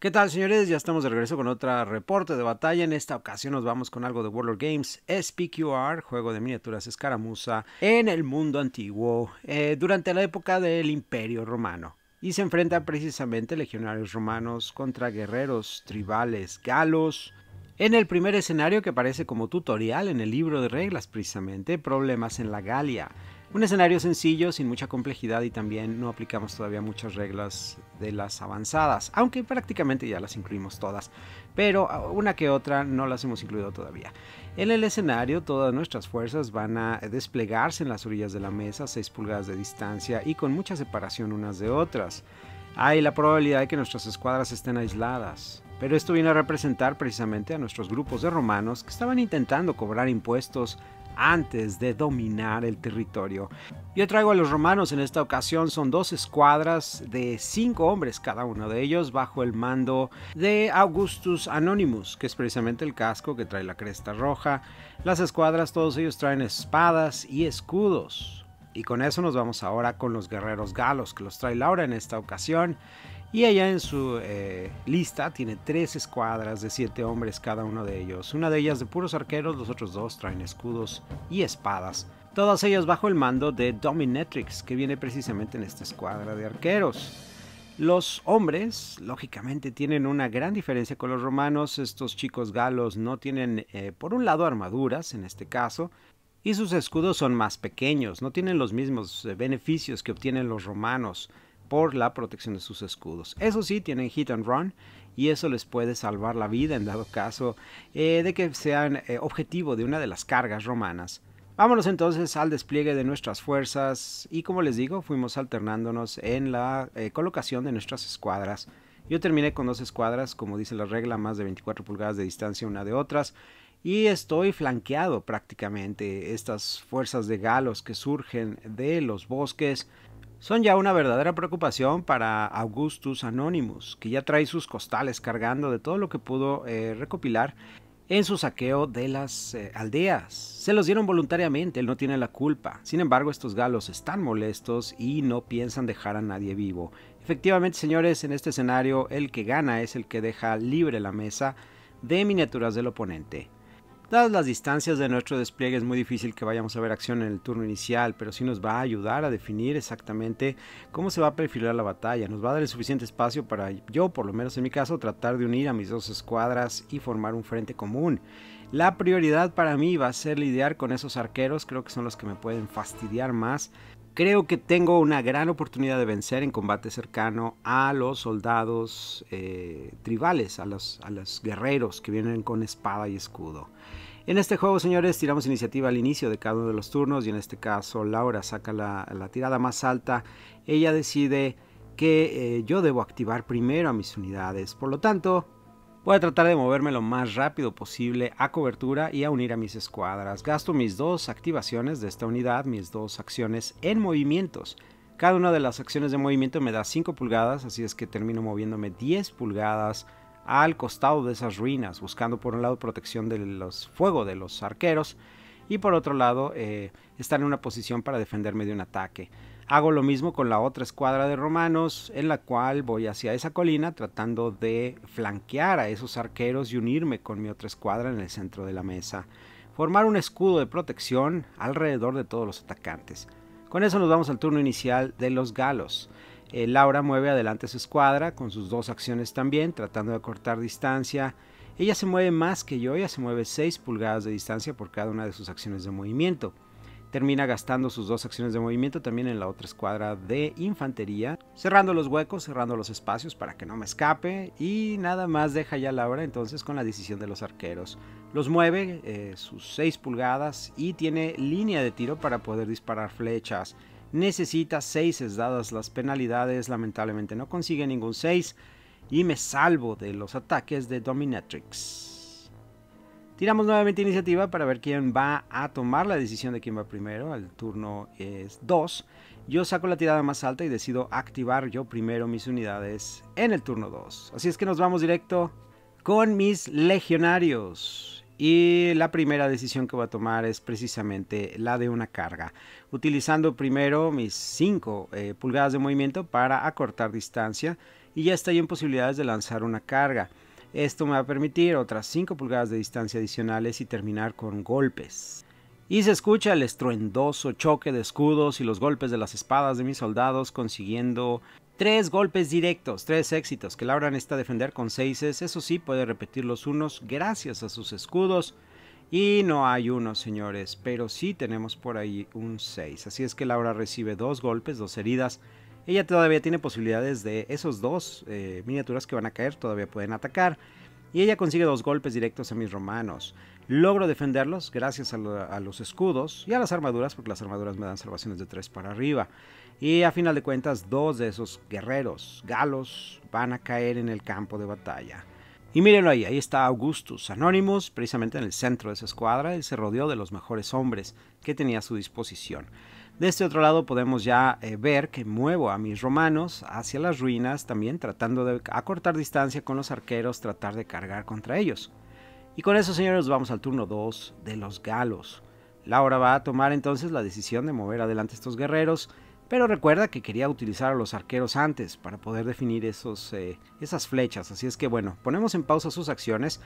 ¿Qué tal, señores? Ya estamos de regreso con otro reporte de batalla. En esta ocasión nos vamos con algo de Warlord Games SPQR, juego de miniaturas escaramuza en el mundo antiguo, eh, durante la época del Imperio Romano. Y se enfrenta precisamente legionarios romanos contra guerreros tribales galos. En el primer escenario que aparece como tutorial en el libro de reglas precisamente, problemas en la Galia. Un escenario sencillo, sin mucha complejidad y también no aplicamos todavía muchas reglas de las avanzadas, aunque prácticamente ya las incluimos todas, pero ah, una que otra no las hemos incluido todavía. En el escenario todas nuestras fuerzas van a desplegarse en las orillas de la mesa, 6 pulgadas de distancia y con mucha separación unas de otras. Hay la probabilidad de que nuestras escuadras estén aisladas, pero esto viene a representar precisamente a nuestros grupos de romanos que estaban intentando cobrar impuestos antes de dominar el territorio. Yo traigo a los romanos en esta ocasión, son dos escuadras de cinco hombres cada uno de ellos bajo el mando de Augustus Anonymous, que es precisamente el casco que trae la cresta roja. Las escuadras, todos ellos traen espadas y escudos. Y con eso nos vamos ahora con los guerreros galos, que los trae Laura en esta ocasión. Y allá en su eh, lista tiene tres escuadras de siete hombres cada uno de ellos. Una de ellas de puros arqueros, los otros dos traen escudos y espadas. Todas ellas bajo el mando de Dominatrix, que viene precisamente en esta escuadra de arqueros. Los hombres, lógicamente, tienen una gran diferencia con los romanos. Estos chicos galos no tienen, eh, por un lado, armaduras, en este caso, y sus escudos son más pequeños, no tienen los mismos eh, beneficios que obtienen los romanos por la protección de sus escudos. Eso sí, tienen hit and run y eso les puede salvar la vida en dado caso eh, de que sean eh, objetivo de una de las cargas romanas. Vámonos entonces al despliegue de nuestras fuerzas y como les digo, fuimos alternándonos en la eh, colocación de nuestras escuadras. Yo terminé con dos escuadras, como dice la regla, más de 24 pulgadas de distancia una de otras y estoy flanqueado prácticamente estas fuerzas de galos que surgen de los bosques son ya una verdadera preocupación para Augustus Anonymous, que ya trae sus costales cargando de todo lo que pudo eh, recopilar en su saqueo de las eh, aldeas. Se los dieron voluntariamente, él no tiene la culpa. Sin embargo, estos galos están molestos y no piensan dejar a nadie vivo. Efectivamente, señores, en este escenario el que gana es el que deja libre la mesa de miniaturas del oponente. Dadas las distancias de nuestro despliegue es muy difícil que vayamos a ver acción en el turno inicial, pero sí nos va a ayudar a definir exactamente cómo se va a perfilar la batalla. Nos va a dar el suficiente espacio para yo, por lo menos en mi caso, tratar de unir a mis dos escuadras y formar un frente común. La prioridad para mí va a ser lidiar con esos arqueros, creo que son los que me pueden fastidiar más. Creo que tengo una gran oportunidad de vencer en combate cercano a los soldados eh, tribales, a los guerreros que vienen con espada y escudo. En este juego, señores, tiramos iniciativa al inicio de cada uno de los turnos y en este caso Laura saca la, tirada más alta. Ella decide que eh, yo debo activar primero a mis unidades. Por lo tanto, voy a tratar de moverme lo más rápido posible a cobertura y a unir a mis escuadras. Gasto mis dos activaciones de esta unidad, mis dos acciones en movimientos. Cada una de las acciones de movimiento me da 5 pulgadas, así es que termino moviéndome 10 pulgadas al costado de esas ruinas, buscando por un lado protección del fuego de los arqueros y por otro lado eh, estar en una posición para defenderme de un ataque. Hago lo mismo con la otra escuadra de romanos, en la cual voy hacia esa colina tratando de flanquear a esos arqueros y unirme con mi otra escuadra en el centro de la mesa. Formar un escudo de protección alrededor de todos los atacantes. Con eso nos vamos al turno inicial de los galos. Eh, Laura mueve adelante su escuadra con sus dos acciones también, tratando de cortar distancia. Ella se mueve más que yo, ella se mueve 6 pulgadas de distancia por cada una de sus acciones de movimiento. Termina gastando sus dos acciones de movimiento también en la otra escuadra de infantería, cerrando los huecos, cerrando los espacios para que no me escape y nada más deja ya Laura entonces con la decisión de los arqueros. Los mueve eh, sus 6 pulgadas y tiene línea de tiro para poder disparar flechas necesita 6 dadas las penalidades, lamentablemente no consigue ningún 6 y me salvo de los ataques de Dominatrix. Tiramos nuevamente iniciativa para ver quién va a tomar la decisión de quién va primero. El turno es 2. Yo saco la tirada más alta y decido activar yo primero mis unidades en el turno 2. Así es que nos vamos directo con mis legionarios. Y la primera decisión que voy a tomar es precisamente la de una carga, utilizando primero mis 5 eh, pulgadas de movimiento para acortar distancia y ya estoy en posibilidades de lanzar una carga. Esto me va a permitir otras 5 pulgadas de distancia adicionales y terminar con golpes. Y se escucha el estruendoso choque de escudos y los golpes de las espadas de mis soldados consiguiendo Tres golpes directos, tres éxitos que Laura necesita defender con seises. Eso sí, puede repetir los unos gracias a sus escudos. Y no hay uno, señores, pero sí tenemos por ahí un 6. Así es que Laura recibe dos golpes, dos heridas. Ella todavía tiene posibilidades de esos dos eh, miniaturas que van a caer, todavía pueden atacar y ella consigue dos golpes directos a mis romanos. Logro defenderlos gracias a, los escudos y a las armaduras, porque las armaduras me dan salvaciones de tres para arriba. Y a final de cuentas, dos de esos guerreros galos van a caer en el campo de batalla. Y mírenlo ahí, ahí está Augustus, Anonymous, precisamente en el centro de esa escuadra, él se rodeó de los mejores hombres que tenía a su disposición. De este otro lado podemos ya eh, ver que muevo a mis romanos hacia las ruinas, también tratando de acortar distancia con los arqueros, tratar de cargar contra ellos. Y con eso, señores, vamos al turno 2 de los galos. Laura va a tomar entonces la decisión de mover adelante estos guerreros, pero recuerda que quería utilizar a los arqueros antes para poder definir esos, eh, esas flechas, así es que bueno, ponemos en pausa sus acciones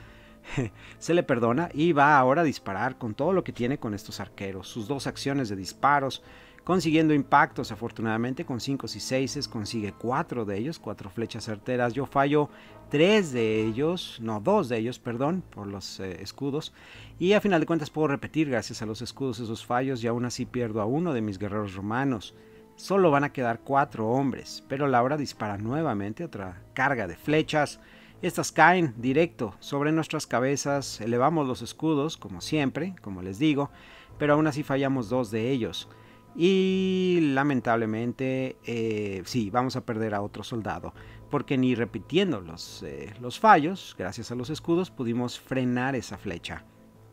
se le perdona y va ahora a disparar con todo lo que tiene con estos arqueros, sus dos acciones de disparos, consiguiendo impactos afortunadamente con 5 y 6 consigue 4 de ellos, 4 flechas certeras, yo fallo 3 de ellos, no, 2 de ellos, perdón, por los eh, escudos y a final de cuentas puedo repetir gracias a los escudos esos fallos y aún así pierdo a uno de mis guerreros romanos. Solo van a quedar cuatro hombres, pero Laura dispara nuevamente otra carga de flechas estas caen directo sobre nuestras cabezas, elevamos los escudos, como siempre, como les digo, pero aún así fallamos dos de ellos. Y lamentablemente, eh, sí, vamos a perder a otro soldado, porque ni repitiendo los, eh, los fallos, gracias a los escudos, pudimos frenar esa flecha.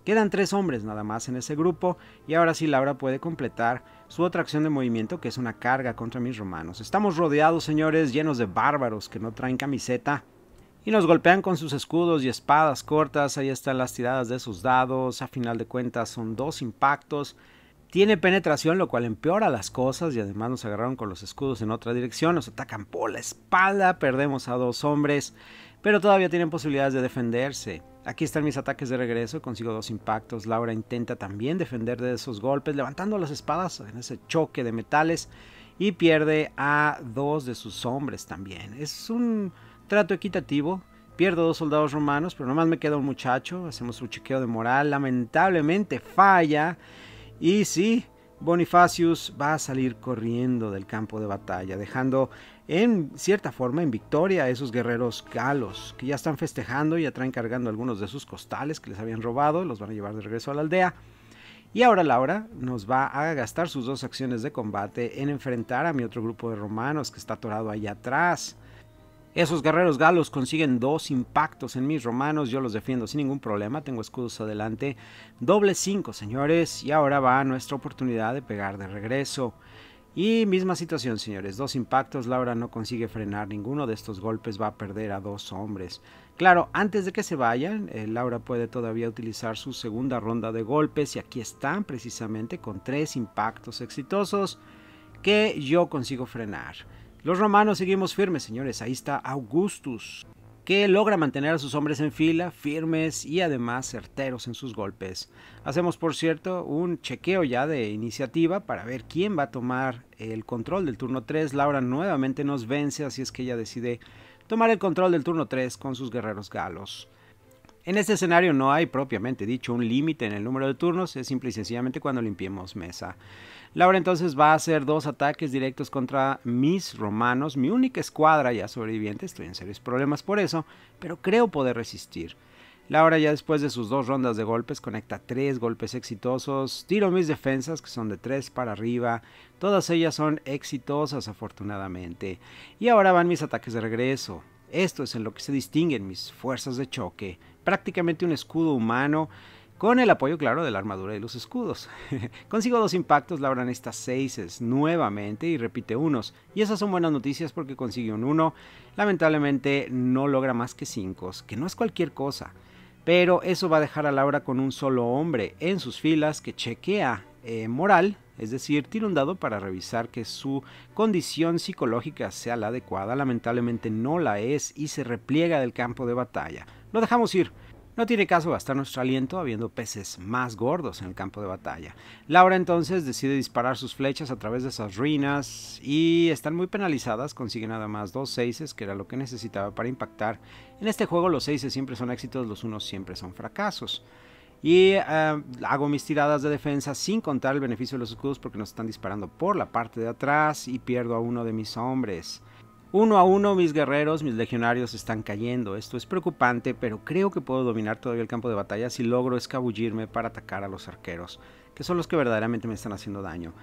Quedan tres hombres nada más en ese grupo y ahora sí Laura puede completar su otra acción de movimiento que es una carga contra mis romanos. Estamos rodeados, señores, llenos de bárbaros que no traen camiseta y nos golpean con sus escudos y espadas cortas. Ahí están las tiradas de sus dados. A final de cuentas son dos impactos. Tiene penetración, lo cual empeora las cosas. Y además nos agarraron con los escudos en otra dirección. Nos atacan por la espalda. Perdemos a dos hombres. Pero todavía tienen posibilidades de defenderse. Aquí están mis ataques de regreso. Consigo dos impactos. Laura intenta también defender de esos golpes. Levantando las espadas en ese choque de metales. Y pierde a dos de sus hombres también. Es un trato equitativo. Pierdo dos soldados romanos, pero nomás me queda un muchacho. Hacemos un chequeo de moral. Lamentablemente falla. Y sí, Bonifacius va a salir corriendo del campo de batalla, dejando en cierta forma en victoria a esos guerreros galos que ya están festejando, ya traen cargando algunos de sus costales que les habían robado, los van a llevar de regreso a la aldea. Y ahora Laura nos va a gastar sus dos acciones de combate en enfrentar a mi otro grupo de romanos que está atorado allá atrás. Esos guerreros galos consiguen dos impactos en mis romanos, yo los defiendo sin ningún problema, tengo escudos adelante, doble 5 señores, y ahora va nuestra oportunidad de pegar de regreso. Y misma situación señores, dos impactos, Laura no consigue frenar ninguno de estos golpes, va a perder a dos hombres. Claro, antes de que se vayan, eh, Laura puede todavía utilizar su segunda ronda de golpes y aquí están precisamente con tres impactos exitosos que yo consigo frenar. Los romanos seguimos firmes, señores. Ahí está Augustus, que logra mantener a sus hombres en fila, firmes y además certeros en sus golpes. Hacemos, por cierto, un chequeo ya de iniciativa para ver quién va a tomar el control del turno 3. Laura nuevamente nos vence, así es que ella decide tomar el control del turno 3 con sus guerreros galos. En este escenario no hay propiamente dicho un límite en el número de turnos, es simple y sencillamente cuando limpiemos mesa. Laura entonces va a hacer dos ataques directos contra mis romanos, mi única escuadra ya sobreviviente, estoy en serios problemas por eso, pero creo poder resistir. Laura ya después de sus dos rondas de golpes conecta tres golpes exitosos, tiro mis defensas que son de tres para arriba, todas ellas son exitosas afortunadamente. Y ahora van mis ataques de regreso. Esto es en lo que se distinguen mis fuerzas de choque prácticamente un escudo humano con el apoyo, claro, de la armadura y los escudos. Consigo dos impactos, Laura estas seises nuevamente y repite unos. Y esas son buenas noticias porque consigue un uno. Lamentablemente no logra más que cinco, que no es cualquier cosa. Pero eso va a dejar a Laura con un solo hombre en sus filas que chequea eh, moral, es decir, tira un dado para revisar que su condición psicológica sea la adecuada. Lamentablemente no la es y se repliega del campo de batalla. Lo dejamos ir. No tiene caso gastar nuestro aliento habiendo peces más gordos en el campo de batalla. Laura entonces decide disparar sus flechas a través de esas ruinas y están muy penalizadas, consigue nada más dos seises, que era lo que necesitaba para impactar. En este juego los seises siempre son éxitos, los unos siempre son fracasos. Y eh, hago mis tiradas de defensa sin contar el beneficio de los escudos porque nos están disparando por la parte de atrás y pierdo a uno de mis hombres. Uno a uno mis guerreros, mis legionarios están cayendo. Esto es preocupante, pero creo que puedo dominar todavía el campo de batalla si logro escabullirme para atacar a los arqueros, que son los que verdaderamente me están haciendo daño.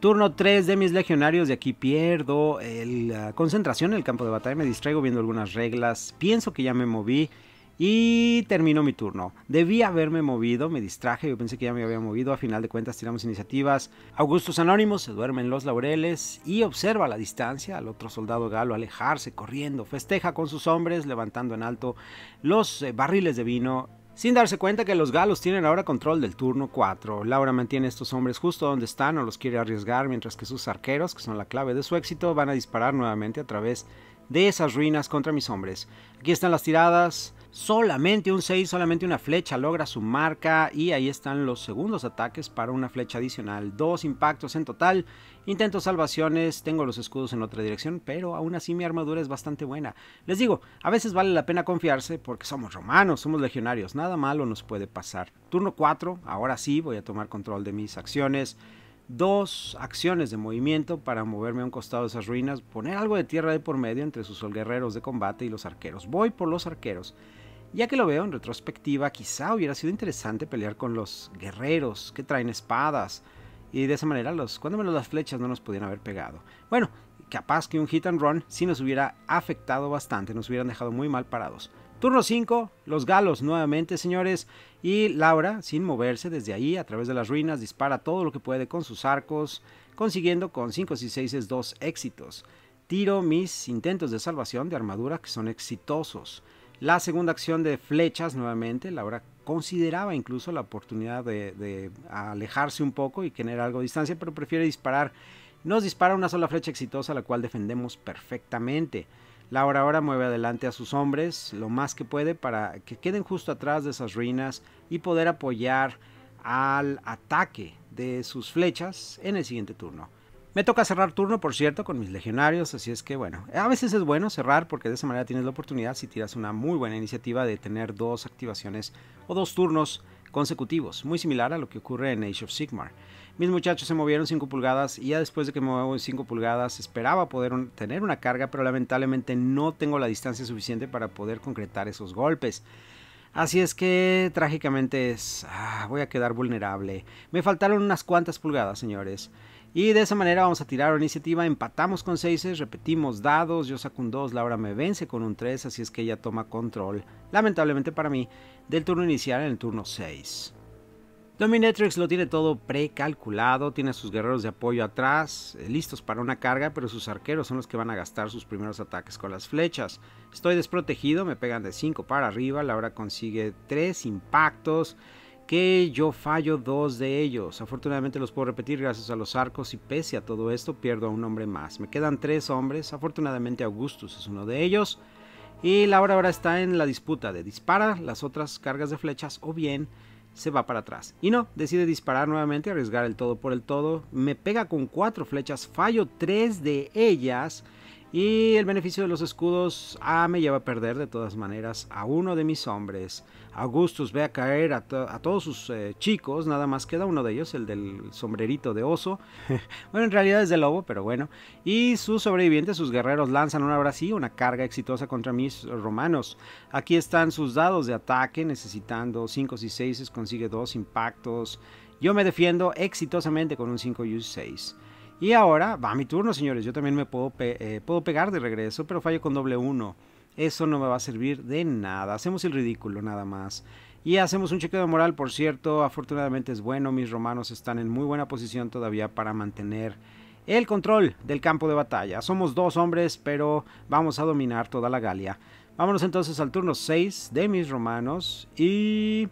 Turno 3 de mis legionarios, de aquí pierdo la ah, concentración en el campo de batalla, me distraigo viendo algunas reglas, pienso que ya me moví, y terminó mi turno. Debí haberme movido, me distraje, yo pensé que ya me había movido. A final de cuentas tiramos iniciativas. Augustus Anónimos se duerme en los laureles y observa la distancia al otro soldado galo alejarse corriendo. Festeja con sus hombres levantando en alto los eh, barriles de vino sin darse cuenta que los galos tienen ahora control del turno 4. Laura mantiene a estos hombres justo donde están, no los quiere arriesgar, mientras que sus arqueros, que son la clave de su éxito, van a disparar nuevamente a través de esas ruinas contra mis hombres. Aquí están las tiradas. Solamente un 6, solamente una flecha logra su marca y ahí están los segundos ataques para una flecha adicional. Dos impactos en total, Intento salvaciones, tengo los escudos en otra dirección, pero aún así mi armadura es bastante buena. Les digo, a veces vale la pena confiarse porque somos romanos, somos legionarios, nada malo nos puede pasar. Turno 4, ahora sí voy a tomar control de mis acciones dos acciones de movimiento para moverme a un costado de esas ruinas, poner algo de tierra de por medio entre sus guerreros de combate y los arqueros. Voy por los arqueros. Ya que lo veo en retrospectiva, quizá hubiera sido interesante pelear con los guerreros que traen espadas. Y de esa manera, los, cuando menos las flechas no nos pudieran haber pegado. Bueno, capaz que un hit and run sí nos hubiera afectado bastante, nos hubieran dejado muy mal parados. Turno 5, los galos nuevamente, señores. Y Laura, sin moverse desde ahí, a través de las ruinas, dispara todo lo que puede con sus arcos, consiguiendo con 5 y 6 2 éxitos. Tiro mis intentos de salvación de armadura que son exitosos. La segunda acción de flechas nuevamente, Laura consideraba incluso la oportunidad de, alejarse un poco y tener algo de distancia, pero prefiere disparar. Nos dispara una sola flecha exitosa, la cual defendemos perfectamente. Laura ahora mueve adelante a sus hombres lo más que puede para que queden justo atrás de esas ruinas y poder apoyar al ataque de sus flechas en el siguiente turno. Me toca cerrar turno, por cierto, con mis legionarios, así es que bueno, a veces es bueno cerrar porque de esa manera tienes la oportunidad, si tiras una muy buena iniciativa, de tener dos activaciones o dos turnos consecutivos, muy similar a lo que ocurre en Age of Sigmar. Mis muchachos se movieron 5 pulgadas y ya después de que me muevo 5 pulgadas esperaba poder tener una carga, pero lamentablemente no tengo la distancia suficiente para poder concretar esos golpes. Así es que trágicamente es, ah, voy a quedar vulnerable. Me faltaron unas cuantas pulgadas, señores. Y de esa manera vamos a tirar la iniciativa, empatamos con 6, repetimos dados, yo saco un 2, Laura me vence con un 3, así es que ella toma control, lamentablemente para mí, del turno inicial en el turno 6. Dominatrix lo tiene todo precalculado, tiene sus guerreros de apoyo atrás, eh, listos para una carga, pero sus arqueros son los que van a gastar sus primeros ataques con las flechas. Estoy desprotegido, me pegan de 5 para arriba, Laura consigue 3 impactos, que yo fallo 2 de ellos. Afortunadamente los puedo repetir gracias a los arcos y pese a todo esto pierdo a un hombre más. Me quedan 3 hombres, afortunadamente Augustus es uno de ellos. Y Laura ahora está en la disputa de dispara las otras cargas de flechas o bien se va para atrás. Y no, decide disparar nuevamente, arriesgar el todo por el todo. Me pega con cuatro flechas, fallo tres de ellas. Y el beneficio de los escudos ah, me lleva a perder de todas maneras a uno de mis hombres. Augustus ve a caer a, todos sus eh, chicos, nada más queda uno de ellos, el del sombrerito de oso. bueno, en realidad es de lobo, pero bueno. Y sus sobrevivientes, sus guerreros, lanzan una ahora sí, una carga exitosa contra mis romanos. Aquí están sus dados de ataque, necesitando 5 y 6, consigue 2 impactos. Yo me defiendo exitosamente con un 5 y un 6. Y ahora va mi turno, señores. Yo también me puedo, eh, puedo pegar de regreso, pero fallo con doble 1. Eso no me va a servir de nada. Hacemos el ridículo nada más. Y hacemos un chequeo de moral, por cierto. Afortunadamente es bueno. Mis romanos están en muy buena posición todavía para mantener el control del campo de batalla. Somos dos hombres, pero vamos a dominar toda la Galia. Vámonos entonces al turno 6 de mis romanos. Y...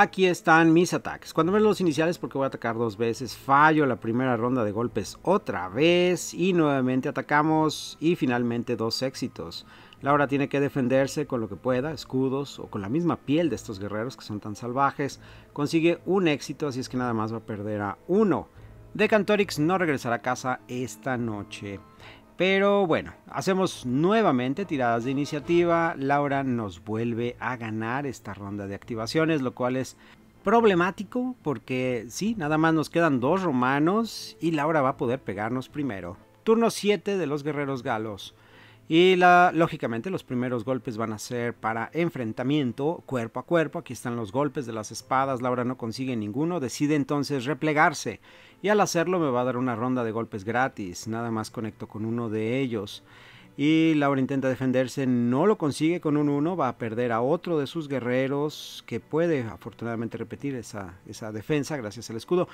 Aquí están mis ataques. Cuando veo los iniciales, porque voy a atacar dos veces, fallo la primera ronda de golpes otra vez y nuevamente atacamos y finalmente dos éxitos. Laura tiene que defenderse con lo que pueda, escudos o con la misma piel de estos guerreros que son tan salvajes. Consigue un éxito, así es que nada más va a perder a uno. Decantorix no regresará a casa esta noche. Pero bueno, hacemos nuevamente tiradas de iniciativa. Laura nos vuelve a ganar esta ronda de activaciones, lo cual es problemático porque sí, nada más nos quedan dos romanos y Laura va a poder pegarnos primero. Turno 7 de los guerreros galos. Y lógicamente los primeros golpes van a ser para enfrentamiento cuerpo a cuerpo. Aquí están los golpes de las espadas. Laura no consigue ninguno. Decide entonces replegarse y al hacerlo me va a dar una ronda de golpes gratis, nada más conecto con uno de ellos. Y Laura intenta defenderse, no lo consigue con un 1, va a perder a otro de sus guerreros que puede afortunadamente repetir esa, defensa gracias al escudo.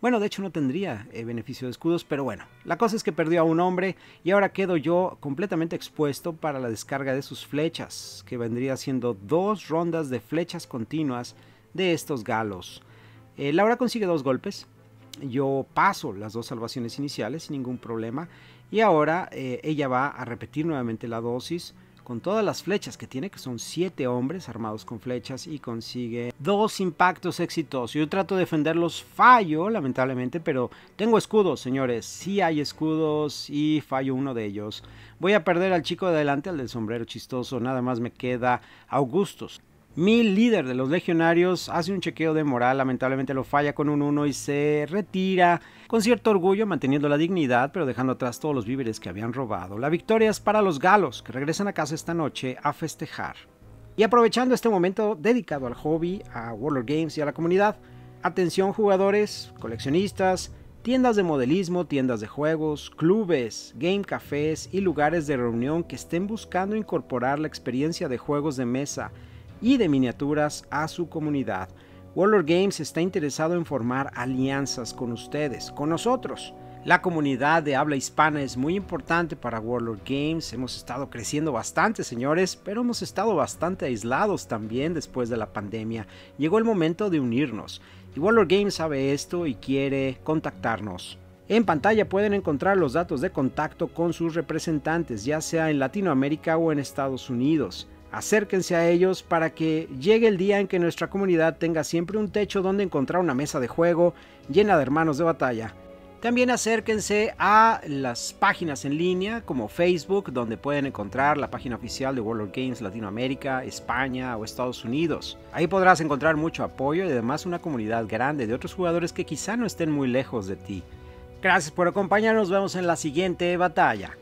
Bueno, de hecho no tendría eh, beneficio de escudos, pero bueno, la cosa es que perdió a un hombre y ahora quedo yo completamente expuesto para la descarga de sus flechas, que vendría siendo dos rondas de flechas continuas de estos galos. Eh, Laura consigue dos golpes, yo paso las dos salvaciones iniciales sin ningún problema y ahora eh, ella va a repetir nuevamente la dosis con todas las flechas que tiene, que son siete hombres armados con flechas y consigue dos impactos exitosos. Yo trato de defenderlos, fallo lamentablemente, pero tengo escudos, señores. si hay escudos y fallo uno de ellos. Voy a perder al chico de adelante, al del sombrero chistoso. Nada más me queda Augustus. Mil líder de los legionarios hace un chequeo de moral, lamentablemente lo falla con un 1 y se retira con cierto orgullo, manteniendo la dignidad, pero dejando atrás todos los víveres que habían robado. La victoria es para los galos, que regresan a casa esta noche a festejar. Y aprovechando este momento dedicado al hobby, a World Games y a la comunidad, atención jugadores, coleccionistas, tiendas de modelismo, tiendas de juegos, clubes, game cafés y lugares de reunión que estén buscando incorporar la experiencia de juegos de mesa y de miniaturas a su comunidad. Warlord Games está interesado en formar alianzas con ustedes, con nosotros. La comunidad de habla hispana es muy importante para Warlord Games. Hemos estado creciendo bastante, señores, pero hemos estado bastante aislados también después de la pandemia. Llegó el momento de unirnos. Y Warlord Games sabe esto y quiere contactarnos. En pantalla pueden encontrar los datos de contacto con sus representantes, ya sea en Latinoamérica o en Estados Unidos. Acérquense a ellos para que llegue el día en que nuestra comunidad tenga siempre un techo donde encontrar una mesa de juego llena de hermanos de batalla. También acérquense a las páginas en línea como Facebook, donde pueden encontrar la página oficial de World of Games Latinoamérica, España o Estados Unidos. Ahí podrás encontrar mucho apoyo y además una comunidad grande de otros jugadores que quizá no estén muy lejos de ti. Gracias por acompañarnos, nos vemos en la siguiente batalla.